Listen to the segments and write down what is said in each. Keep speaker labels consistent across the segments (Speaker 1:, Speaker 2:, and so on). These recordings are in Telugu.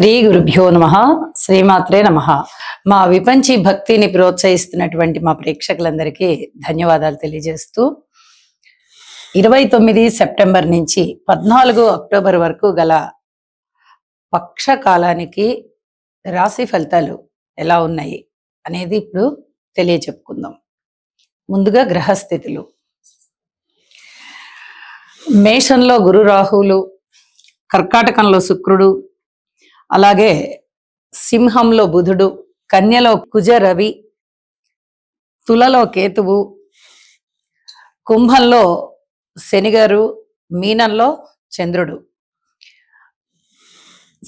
Speaker 1: శ్రీ గురుభ్యో నమ శ్రీమాత్రే నమ మా విపంచి భక్తిని ప్రోత్సహిస్తున్నటువంటి మా ప్రేక్షకులందరికీ ధన్యవాదాలు తెలియజేస్తూ ఇరవై తొమ్మిది సెప్టెంబర్ నుంచి పద్నాలుగు అక్టోబర్ వరకు గల పక్షకాలానికి రాశి ఫలితాలు ఎలా ఉన్నాయి అనేది ఇప్పుడు తెలియచెప్పుకుందాం ముందుగా గ్రహస్థితులు మేషంలో గురు రాహువులు కర్కాటకంలో శుక్రుడు అలాగే సింహంలో బుధుడు కన్యలో కుజ రవి తులలో కేతువు కుంభంలో శనిగారు మీనంలో చంద్రుడు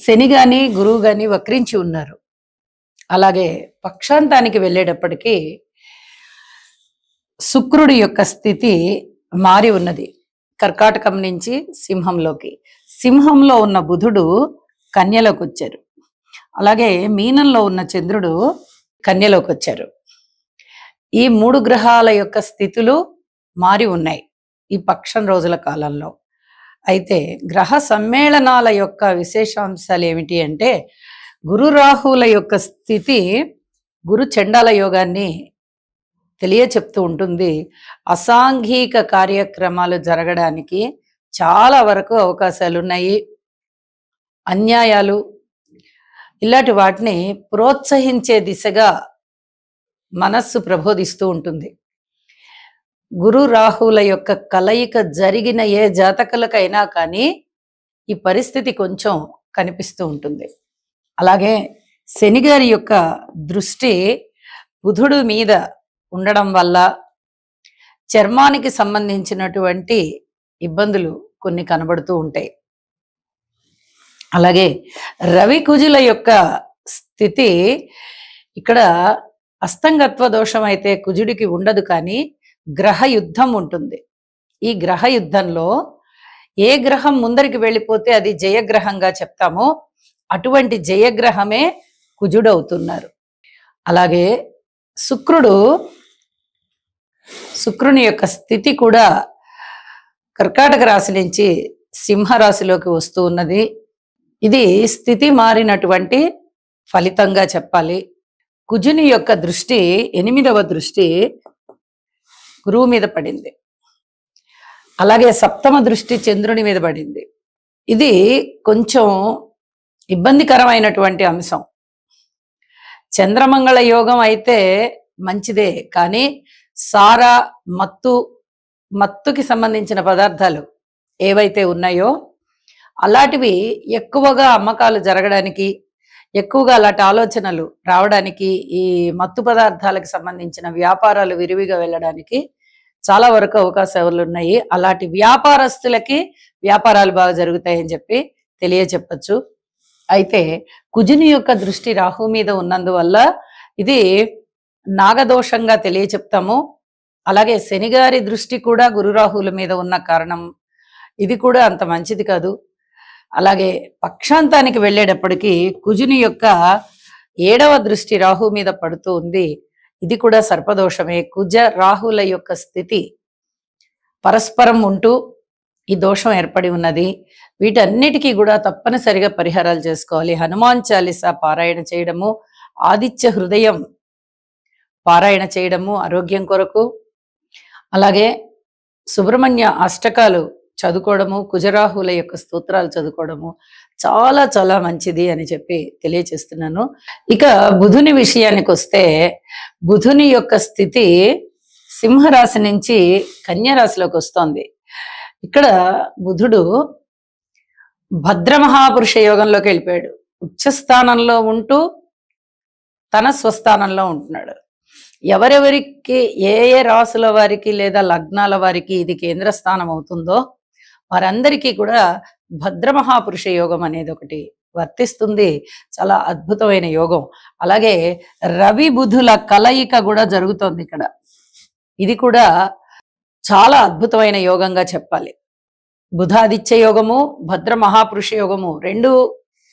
Speaker 1: శని గాని గురువు గాని వక్రించి ఉన్నారు అలాగే పక్షాంతానికి వెళ్ళేటప్పటికీ శుక్రుడి యొక్క స్థితి మారి ఉన్నది కర్కాటకం నుంచి సింహంలోకి సింహంలో ఉన్న బుధుడు కన్యలోకి వచ్చారు అలాగే మీనంలో ఉన్న చంద్రుడు కన్యలోకి వచ్చారు ఈ మూడు గ్రహాల యొక్క స్థితులు మారి ఉన్నాయి ఈ పక్షం రోజుల కాలంలో అయితే గ్రహ సమ్మేళనాల యొక్క విశేషాంశాలు ఏమిటి అంటే గురు రాహువుల యొక్క స్థితి గురు చండాల యోగాన్ని తెలియచెప్తూ ఉంటుంది అసాంఘిక కార్యక్రమాలు జరగడానికి చాలా వరకు అవకాశాలు ఉన్నాయి అన్యాయాలు ఇలాంటి వాటిని ప్రోత్సహించే దిశగా మనస్సు ప్రబోధిస్తూ ఉంటుంది గురు రాహుల యొక్క కలయిక జరిగిన ఏ జాతకులకైనా కానీ ఈ పరిస్థితి కొంచెం కనిపిస్తూ ఉంటుంది అలాగే శనిగారి యొక్క దృష్టి బుధుడు మీద ఉండడం వల్ల చర్మానికి సంబంధించినటువంటి ఇబ్బందులు కొన్ని కనబడుతూ ఉంటాయి అలాగే రవి కుజుల యొక్క స్థితి ఇక్కడ అస్తంగత్వ దోషం అయితే కుజుడికి ఉండదు కానీ గ్రహ యుద్ధం ఉంటుంది ఈ గ్రహ యుద్ధంలో ఏ గ్రహం ముందరికి వెళ్ళిపోతే అది జయగ్రహంగా చెప్తామో అటువంటి జయగ్రహమే కుజుడవుతున్నారు అలాగే శుక్రుడు శుక్రుని యొక్క స్థితి కూడా కర్కాటక రాశి నుంచి సింహరాశిలోకి వస్తూ ఉన్నది ఇది స్థితి మారినటువంటి ఫలితంగా చెప్పాలి కుజుని యొక్క దృష్టి ఎనిమిదవ దృష్టి గురువు మీద పడింది అలాగే సప్తమ దృష్టి చంద్రుని మీద పడింది ఇది కొంచెం ఇబ్బందికరమైనటువంటి అంశం చంద్రమంగళ యోగం అయితే మంచిదే కానీ సారా మత్తు మత్తుకి సంబంధించిన పదార్థాలు ఏవైతే ఉన్నాయో అలాంటివి ఎక్కువగా అమ్మకాలు జరగడానికి ఎక్కువగా అలాంటి ఆలోచనలు రావడానికి ఈ మత్తు పదార్థాలకు సంబంధించిన వ్యాపారాలు విరివిగా వెళ్ళడానికి చాలా వరకు అవకాశాలు ఉన్నాయి అలాంటి వ్యాపారస్తులకి వ్యాపారాలు బాగా జరుగుతాయని చెప్పి తెలియచెప్పచ్చు అయితే కుజుని యొక్క దృష్టి రాహు మీద ఉన్నందువల్ల ఇది నాగదోషంగా తెలియచెప్తాము అలాగే శనిగారి దృష్టి కూడా గురురాహుల మీద ఉన్న కారణం ఇది కూడా అంత మంచిది కాదు అలాగే పక్షాంతానికి వెళ్ళేటప్పటికీ కుజుని యొక్క ఏడవ దృష్టి రాహు మీద పడుతూ ఉంది ఇది కూడా సర్పదోషమే కుజ రాహుల యొక్క స్థితి పరస్పరం ఉంటూ ఈ దోషం ఏర్పడి ఉన్నది వీటన్నిటికీ కూడా తప్పనిసరిగా పరిహారాలు చేసుకోవాలి హనుమాన్ చాలీస పారాయణ చేయడము ఆదిత్య హృదయం పారాయణ చేయడము ఆరోగ్యం కొరకు అలాగే సుబ్రహ్మణ్య అష్టకాలు చదువుకోవడము కుజరాహుల యొక్క స్తోత్రాలు చదువుకోవడము చాలా చాలా మంచిది అని చెప్పి తెలియచేస్తున్నాను ఇక బుధుని విషయానికి వస్తే బుధుని యొక్క స్థితి సింహరాశి నుంచి కన్యరాశిలోకి వస్తోంది ఇక్కడ బుధుడు భద్రమహాపురుష యోగంలోకి వెళ్ళిపోయాడు ఉచ్చస్థానంలో ఉంటూ తన స్వస్థానంలో ఉంటున్నాడు
Speaker 2: ఎవరెవరికి
Speaker 1: ఏ ఏ రాసుల వారికి లేదా లగ్నాల వారికి ఇది కేంద్ర స్థానం అవుతుందో వారందరికీ కూడా భద్రమహాపురుష యోగం అనేది ఒకటి వర్తిస్తుంది చాలా అద్భుతమైన యోగం అలాగే రవి బుధుల కలయిక కూడా జరుగుతోంది ఇక్కడ ఇది కూడా చాలా అద్భుతమైన యోగంగా చెప్పాలి బుధాదిత్య యోగము భద్ర మహాపురుష యోగము రెండు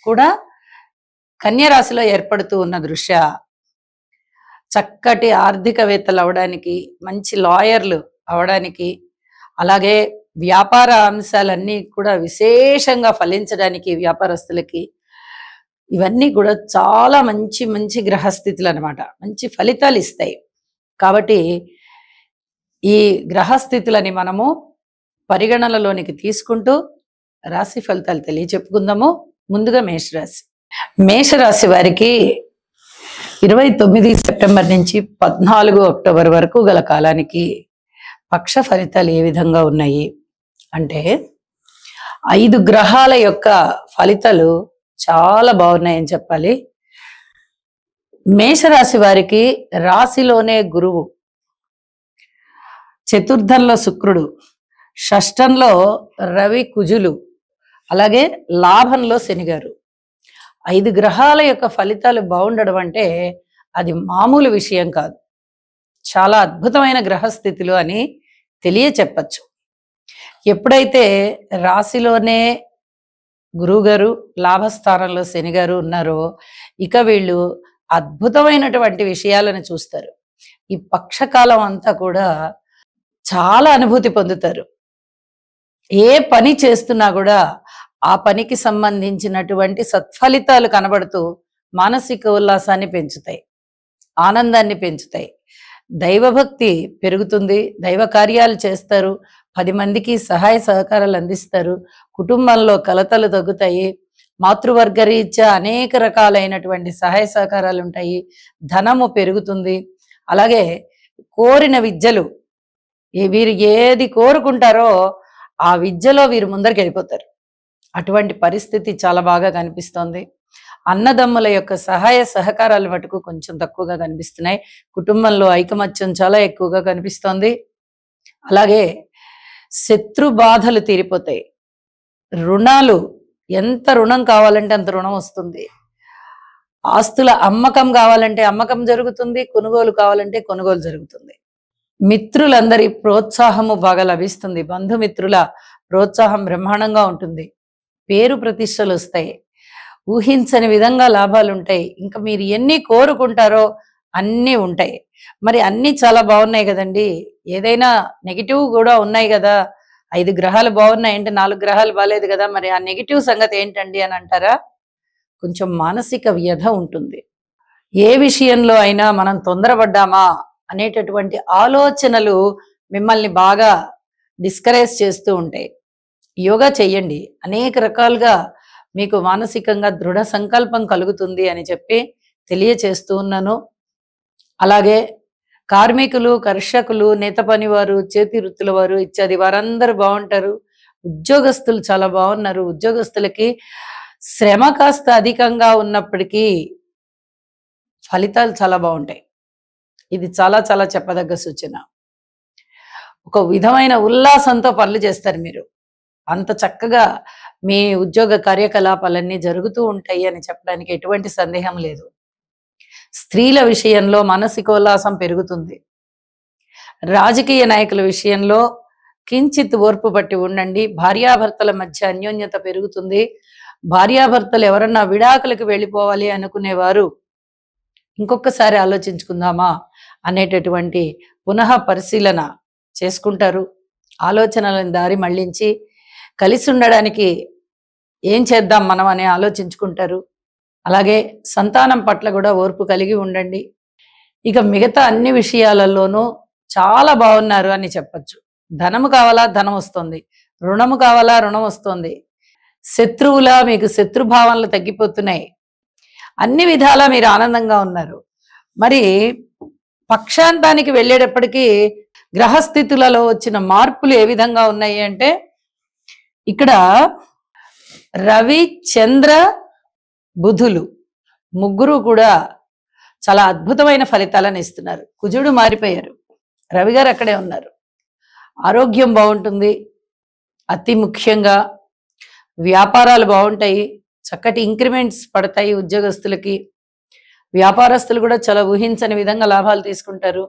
Speaker 1: కూడా కన్యరాశిలో ఏర్పడుతూ ఉన్న దృశ్య చక్కటి ఆర్థికవేత్తలు అవడానికి మంచి లాయర్లు అవడానికి అలాగే వ్యాపార అంశాలన్నీ కూడా విశేషంగా ఫలించడానికి వ్యాపారస్తులకి ఇవన్నీ కూడా చాలా మంచి మంచి గ్రహస్థితులు అనమాట మంచి ఫలితాలు ఇస్తాయి కాబట్టి ఈ గ్రహస్థితులని మనము పరిగణనలోనికి తీసుకుంటూ రాశి ఫలితాలు తెలియచెప్పుకుందాము ముందుగా మేషరాశి మేషరాశి వారికి ఇరవై తొమ్మిది సెప్టెంబర్ నుంచి పద్నాలుగు అక్టోబర్ వరకు గల కాలానికి పక్ష ఫలితాలు ఏ విధంగా ఉన్నాయి అంటే ఐదు గ్రహాల యొక్క ఫలితాలు చాలా బాగున్నాయని చెప్పాలి మేషరాశి వారికి రాశిలోనే గురువు చతుర్థంలో శుక్రుడు షష్టంలో రవి కుజులు అలాగే లాభంలో శనిగారు ఐదు గ్రహాల యొక్క ఫలితాలు బాగుండడం అంటే అది మామూలు విషయం కాదు చాలా అద్భుతమైన గ్రహస్థితులు అని తెలియ చెప్పచ్చు ఎప్పుడైతే రాశిలోనే గురువుగారు లాభస్థానంలో శనిగారు ఉన్నారో ఇక వీళ్ళు అద్భుతమైనటువంటి విషయాలను చూస్తారు ఈ పక్షకాలం అంతా కూడా చాలా అనుభూతి పొందుతారు ఏ పని చేస్తున్నా కూడా ఆ పనికి సంబంధించినటువంటి సత్ఫలితాలు కనబడుతూ మానసిక ఉల్లాసాన్ని పెంచుతాయి ఆనందాన్ని పెంచుతాయి దైవభక్తి పెరుగుతుంది దైవ కార్యాలు చేస్తారు పది మందికి సహాయ సహకారాలు అందిస్తారు కుటుంబంలో కలతలు తగ్గుతాయి మాతృవర్గ రీత్యా అనేక రకాలైనటువంటి సహాయ సహకారాలు ఉంటాయి ధనము పెరుగుతుంది అలాగే కోరిన విద్యలు వీరు ఏది కోరుకుంటారో ఆ విద్యలో వీరు ముందరికి వెళ్ళిపోతారు అటువంటి పరిస్థితి చాలా బాగా కనిపిస్తోంది అన్నదమ్ముల యొక్క సహాయ సహకారాలు మటుకు కొంచెం తక్కువగా కనిపిస్తున్నాయి కుటుంబంలో ఐకమత్యం చాలా ఎక్కువగా కనిపిస్తోంది అలాగే శత్రు బాధలు తీరిపోతాయి రుణాలు ఎంత రుణం కావాలంటే అంత రుణం వస్తుంది ఆస్తుల అమ్మకం కావాలంటే అమ్మకం జరుగుతుంది కొనుగోలు కావాలంటే కొనుగోలు జరుగుతుంది మిత్రులందరి ప్రోత్సాహము బాగా లభిస్తుంది బంధుమిత్రుల ప్రోత్సాహం బ్రహ్మాండంగా ఉంటుంది పేరు ప్రతిష్టలు వస్తాయి ఊహించని విధంగా లాభాలు ఉంటాయి ఇంకా మీరు ఎన్ని కోరుకుంటారో అన్నీ ఉంటాయి మరి అన్నీ చాలా బాగున్నాయి కదండి ఏదైనా నెగిటివ్ కూడా ఉన్నాయి కదా ఐదు గ్రహాలు బాగున్నాయంటే నాలుగు గ్రహాలు బాగాలేదు కదా మరి ఆ నెగిటివ్ సంగతి ఏంటండి అని అంటారా కొంచెం మానసిక వ్యధ ఉంటుంది ఏ విషయంలో అయినా మనం తొందరపడ్డామా అనేటటువంటి ఆలోచనలు మిమ్మల్ని బాగా డిస్కరేజ్ చేస్తూ ఉంటాయి యోగా చెయ్యండి అనేక రకాలుగా మీకు మానసికంగా దృఢ సంకల్పం కలుగుతుంది అని చెప్పి తెలియచేస్తూ ఉన్నాను అలాగే కార్మికులు కర్షకులు నేత పనివారు చేతి వృత్తుల వారు ఇత్యాది వారందరూ బాగుంటారు ఉద్యోగస్తులు చాలా బాగున్నారు ఉద్యోగస్తులకి శ్రమ కాస్త అధికంగా ఉన్నప్పటికీ ఫలితాలు చాలా బాగుంటాయి ఇది చాలా చాలా చెప్పదగ్గ సూచన ఒక విధమైన ఉల్లాసంతో పనులు చేస్తారు మీరు అంత చక్కగా మీ ఉద్యోగ కార్యకలాపాలన్నీ జరుగుతూ ఉంటాయి అని చెప్పడానికి ఎటువంటి సందేహం లేదు స్త్రీల విషయంలో మానసికోల్లాసం పెరుగుతుంది రాజకీయ నాయకుల విషయంలో కించిత్ ఓర్పు పట్టి ఉండండి భార్యాభర్తల మధ్య అన్యోన్యత పెరుగుతుంది భార్యాభర్తలు ఎవరన్నా విడాకులకు వెళ్ళిపోవాలి అనుకునేవారు ఇంకొకసారి ఆలోచించుకుందామా అనేటటువంటి పునః పరిశీలన చేసుకుంటారు ఆలోచనలను దారి మళ్లించి కలిసి ఉండడానికి ఏం చేద్దాం మనం అని ఆలోచించుకుంటారు అలాగే సంతానం పట్ల కూడా ఓర్పు కలిగి ఉండండి ఇక మిగతా అన్ని విషయాలలోనూ చాలా బాగున్నారు అని చెప్పచ్చు ధనము కావాలా ధనం వస్తుంది రుణము కావాలా రుణం వస్తుంది శత్రువులా మీకు శత్రుభావనలు తగ్గిపోతున్నాయి అన్ని విధాలా మీరు ఆనందంగా ఉన్నారు మరి పక్షాంతానికి వెళ్ళేటప్పటికీ గ్రహస్థితులలో వచ్చిన మార్పులు ఏ విధంగా ఉన్నాయి అంటే ఇక్కడ రవి చంద్ర బుధులు ముగ్గురు కూడా చాలా అద్భుతమైన ఫలితాలను ఇస్తున్నారు కుజుడు మారిపోయారు రవి గారు అక్కడే ఉన్నారు ఆరోగ్యం బాగుంటుంది అతి ముఖ్యంగా వ్యాపారాలు బాగుంటాయి చక్కటి ఇంక్రిమెంట్స్ పడతాయి ఉద్యోగస్తులకి వ్యాపారస్తులు కూడా చాలా ఊహించని విధంగా లాభాలు తీసుకుంటారు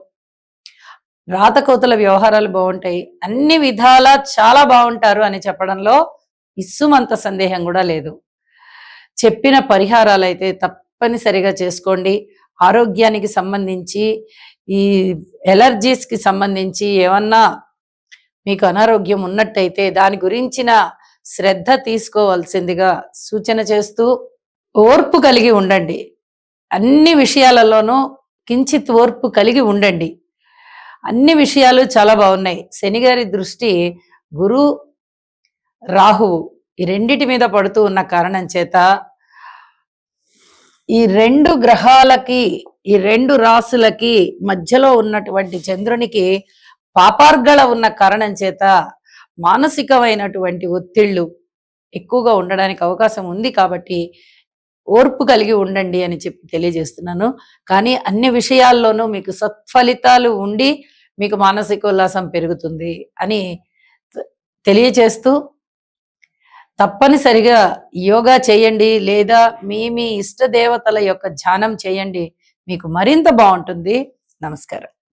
Speaker 1: రాతకోతల వ్యవహారాలు బాగుంటాయి అన్ని విధాలా చాలా బాగుంటారు అని చెప్పడంలో ఇస్సుమంత సందేహం కూడా లేదు చెప్పిన పరిహారాలు అయితే తప్పనిసరిగా చేసుకోండి ఆరోగ్యానికి సంబంధించి ఈ ఎలర్జీస్కి సంబంధించి ఏమన్నా మీకు అనారోగ్యం ఉన్నట్టయితే దాని గురించిన శ్రద్ధ తీసుకోవాల్సిందిగా సూచన చేస్తూ ఓర్పు కలిగి ఉండండి అన్ని విషయాలలోనూ కించిత్ ఓర్పు కలిగి ఉండండి అన్ని విషయాలు చాలా బాగున్నాయి శనిగారి దృష్టి గురు రాహువు ఈ రెండిటి మీద పడుతూ ఉన్న కారణం చేత ఈ రెండు గ్రహాలకి ఈ రెండు రాసులకి మధ్యలో ఉన్నటువంటి చంద్రునికి పాపార్గళ ఉన్న కారణం చేత మానసికమైనటువంటి ఒత్తిళ్ళు ఎక్కువగా ఉండడానికి అవకాశం ఉంది కాబట్టి ఓర్పు కలిగి ఉండండి అని చెప్పి తెలియజేస్తున్నాను కానీ అన్ని విషయాల్లోనూ మీకు సత్ఫలితాలు ఉండి మీకు మానసిక ఉల్లాసం పెరుగుతుంది అని తెలియచేస్తూ తప్పనిసరిగా యోగా చేయండి లేదా మీ మీ ఇష్ట దేవతల యొక్క ధ్యానం చేయండి మీకు మరింత బాగుంటుంది నమస్కారం